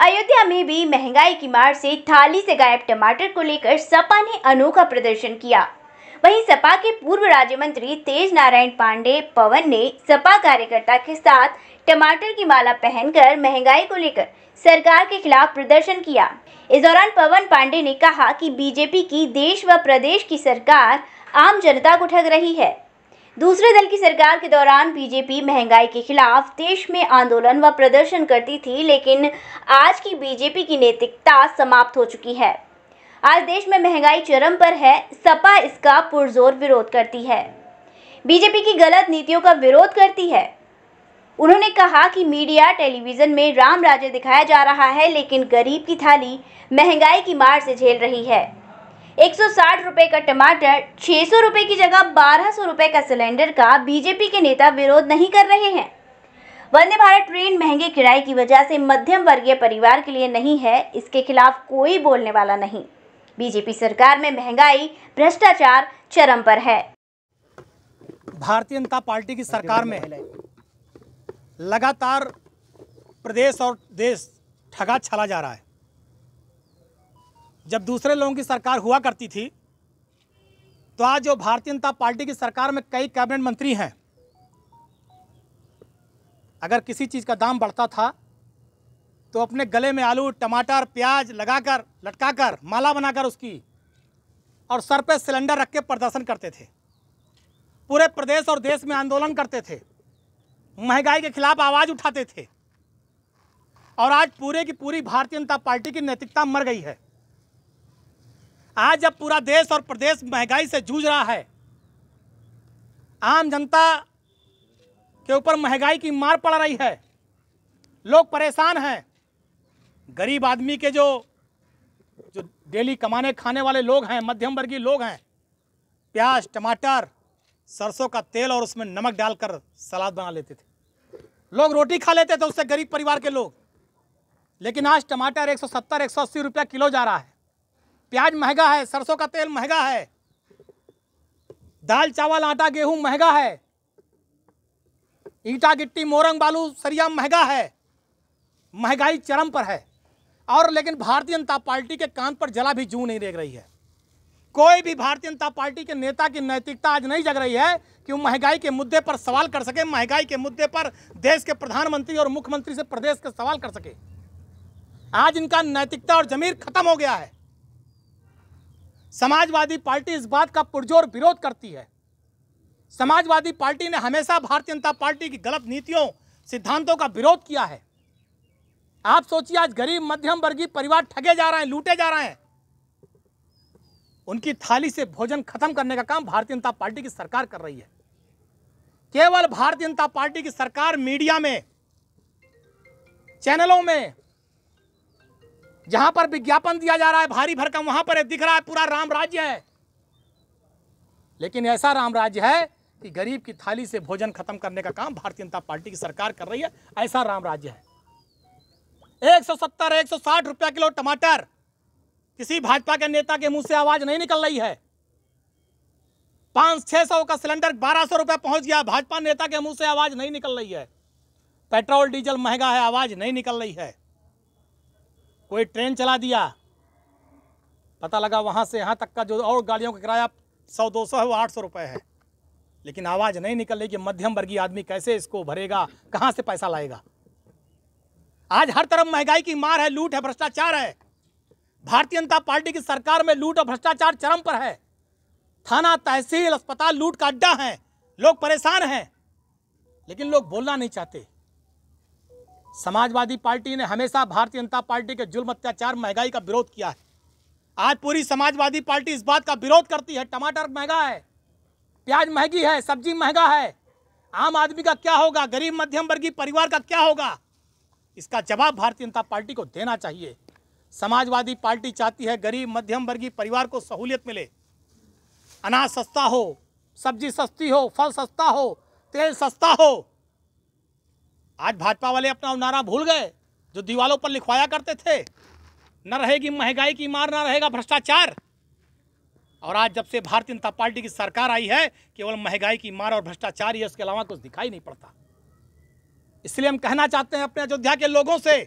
अयोध्या में भी महंगाई की मार से थाली से गायब टमाटर को लेकर सपा ने अनोखा प्रदर्शन किया वहीं सपा के पूर्व राज्य मंत्री तेज नारायण पांडे पवन ने सपा कार्यकर्ता के साथ टमाटर की माला पहनकर महंगाई को लेकर सरकार के खिलाफ प्रदर्शन किया इस दौरान पवन पांडे ने कहा कि बीजेपी की देश व प्रदेश की सरकार आम जनता को ठग रही है दूसरे दल की सरकार के दौरान बीजेपी महंगाई के खिलाफ देश में आंदोलन व प्रदर्शन करती थी लेकिन आज की बीजेपी की नैतिकता समाप्त हो चुकी है आज देश में महंगाई चरम पर है सपा इसका पुरजोर विरोध करती है बीजेपी की गलत नीतियों का विरोध करती है उन्होंने कहा कि मीडिया टेलीविजन में राम राज्य दिखाया जा रहा है लेकिन गरीब की थाली महंगाई की मार से झेल रही है एक सौ साठ का टमाटर छह सौ की जगह बारह सौ का सिलेंडर का बीजेपी के नेता विरोध नहीं कर रहे हैं वंदे भारत ट्रेन महंगे किराए की वजह से मध्यम वर्गीय परिवार के लिए नहीं है इसके खिलाफ कोई बोलने वाला नहीं बीजेपी सरकार में महंगाई भ्रष्टाचार चरम पर है भारतीय जनता पार्टी की सरकार में लगातार प्रदेश और देश ठगा छला जा रहा है जब दूसरे लोगों की सरकार हुआ करती थी तो आज जो भारतीय जनता पार्टी की सरकार में कई कैबिनेट मंत्री हैं अगर किसी चीज़ का दाम बढ़ता था तो अपने गले में आलू टमाटर प्याज लगाकर लटकाकर माला बनाकर उसकी और सर पे सिलेंडर रख के प्रदर्शन करते थे पूरे प्रदेश और देश में आंदोलन करते थे महंगाई के खिलाफ आवाज़ उठाते थे और आज पूरे की पूरी भारतीय जनता पार्टी की नैतिकता मर गई है आज जब पूरा देश और प्रदेश महंगाई से जूझ रहा है आम जनता के ऊपर महंगाई की मार पड़ रही है लोग परेशान हैं गरीब आदमी के जो जो डेली कमाने खाने वाले लोग हैं मध्यम वर्गीय लोग हैं प्याज टमाटर सरसों का तेल और उसमें नमक डालकर सलाद बना लेते थे लोग रोटी खा लेते थे उससे गरीब परिवार के लोग लेकिन आज टमाटर 170 180 रुपया किलो जा रहा है प्याज महंगा है सरसों का तेल महंगा है दाल चावल आटा गेहूं महंगा है ईटा गिट्टी मोरंग बालू सरिया महंगा है महंगाई चरम पर है और लेकिन भारतीय जनता पार्टी के कान पर जला भी जू नहीं देख रही है कोई भी भारतीय जनता पार्टी के नेता की नैतिकता आज नहीं जग रही है कि वो महंगाई के मुद्दे पर सवाल कर सके महंगाई के मुद्दे पर देश के प्रधानमंत्री और मुख्यमंत्री से प्रदेश के सवाल कर सके आज इनका नैतिकता और जमीर खत्म हो गया है समाजवादी पार्टी इस बात का पुरजोर विरोध करती है समाजवादी पार्टी ने हमेशा भारतीय जनता पार्टी की गलत नीतियों सिद्धांतों का विरोध किया है आप सोचिए आज गरीब मध्यम वर्गीय परिवार ठगे जा रहे हैं लूटे जा रहे हैं उनकी थाली से भोजन खत्म करने का काम भारतीय जनता पार्टी की सरकार कर रही है केवल भारतीय जनता पार्टी की सरकार मीडिया में चैनलों में जहां पर विज्ञापन दिया जा रहा है भारी भरकम वहां पर दिख रहा है पूरा राम राज्य है लेकिन ऐसा राम राज्य है कि गरीब की थाली से भोजन खत्म करने का काम भारतीय जनता पार्टी की सरकार कर रही है ऐसा राम राज्य है 170 160 रुपया किलो टमाटर किसी भाजपा के नेता के मुंह से आवाज नहीं निकल रही है पांच छह सौ का सिलेंडर बारह सौ रुपया पहुंच गया भाजपा नेता के मुंह से आवाज़ नहीं निकल रही है पेट्रोल डीजल महंगा है आवाज़ नहीं निकल रही है कोई ट्रेन चला दिया पता लगा वहाँ से यहाँ तक का जो और गाड़ियों का किराया सौ दो सौ है वो आठ सौ रुपये है लेकिन आवाज़ नहीं निकल रही कि मध्यम वर्गीय आदमी कैसे इसको भरेगा कहाँ से पैसा लाएगा आज हर तरफ महंगाई की मार है लूट है भ्रष्टाचार है भारतीय जनता पार्टी की सरकार में लूट और भ्रष्टाचार चरम पर है थाना तहसील अस्पताल लूट का अड्डा है लोग परेशान हैं लेकिन लोग बोलना नहीं चाहते समाजवादी पार्टी ने हमेशा भारतीय जनता पार्टी के जुल्म अत्याचार महंगाई का विरोध किया है आज पूरी समाजवादी पार्टी इस बात का विरोध करती है टमाटर महंगा है प्याज महंगी है सब्जी महंगा है आम आदमी का क्या होगा गरीब मध्यम वर्गीय परिवार का क्या होगा इसका जवाब भारतीय जनता पार्टी को देना चाहिए समाजवादी पार्टी चाहती है गरीब मध्यम वर्गीय परिवार को सहूलियत मिले अनाज सस्ता हो सब्जी सस्ती हो फल सस्ता हो तेल सस्ता हो आज भाजपा वाले अपना नारा भूल गए जो दीवालों पर लिखवाया करते थे न रहेगी महंगाई की मार ना रहेगा भ्रष्टाचार और आज जब से भारतीय जनता पार्टी की सरकार आई है केवल महंगाई की मार और भ्रष्टाचार ही उसके अलावा कुछ दिखाई नहीं पड़ता इसलिए हम कहना चाहते हैं अपने अयोध्या के लोगों से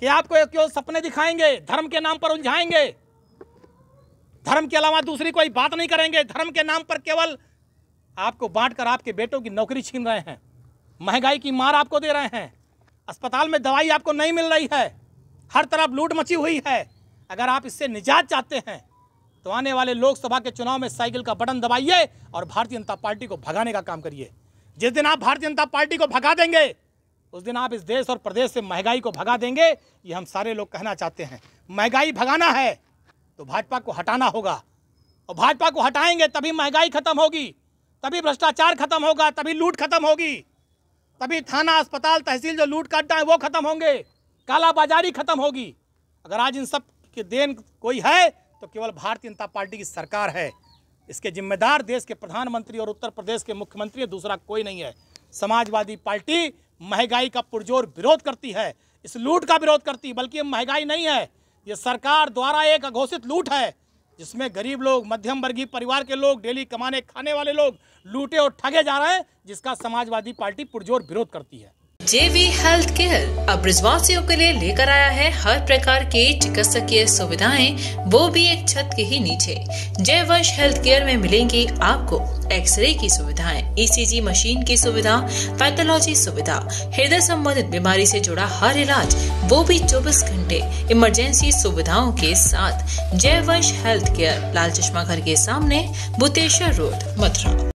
कि आपको केवल सपने दिखाएंगे धर्म के नाम पर उलझाएंगे धर्म के अलावा दूसरी कोई बात नहीं करेंगे धर्म के नाम पर केवल आपको बांटकर आपके बेटों की नौकरी छीन रहे हैं महंगाई की मार आपको दे रहे हैं अस्पताल में दवाई आपको नहीं मिल रही है हर तरफ लूट मची हुई है अगर आप इससे निजात चाहते हैं तो आने वाले लोकसभा के चुनाव में साइकिल का बटन दबाइए और भारतीय जनता पार्टी को भगाने का काम करिए जिस दिन आप भारतीय जनता पार्टी को भगा देंगे उस दिन आप इस देश और प्रदेश से महंगाई को भगा देंगे ये हम सारे लोग कहना चाहते हैं महंगाई भगाना है तो भाजपा को हटाना होगा और भाजपा को हटाएंगे तभी महंगाई खत्म होगी तभी भ्रष्टाचार खत्म होगा तभी लूट खत्म होगी तभी थाना अस्पताल तहसील जो लूट काटा है वो खत्म होंगे काला बाजारी खत्म होगी अगर आज इन सब की देन कोई है तो केवल भारतीय जनता पार्टी की सरकार है इसके जिम्मेदार देश के प्रधानमंत्री और उत्तर प्रदेश के मुख्यमंत्री दूसरा कोई नहीं है समाजवादी पार्टी महंगाई का पुरजोर विरोध करती है इस लूट का विरोध करती है बल्कि महंगाई नहीं है ये सरकार द्वारा एक अघोषित लूट है जिसमें गरीब लोग मध्यम वर्गीय परिवार के लोग डेली कमाने खाने वाले लोग लूटे और ठगे जा रहे हैं जिसका समाजवादी पार्टी पुरजोर विरोध करती है जेवी हेल्थ केयर अब रिजवासियों के लिए लेकर आया है हर प्रकार के चिकित्सकीय सुविधाएं वो भी एक छत के ही नीचे जयवंश हेल्थ केयर में मिलेंगी आपको एक्सरे की सुविधाएं ईसीजी e मशीन की सुविधा पैथोलॉजी सुविधा हृदय संबंधित बीमारी से जुड़ा हर इलाज वो भी 24 घंटे इमरजेंसी सुविधाओं के साथ जयवंश हेल्थ केयर लाल चश्मा घर के सामने बुतेश्वर रोड मथुरा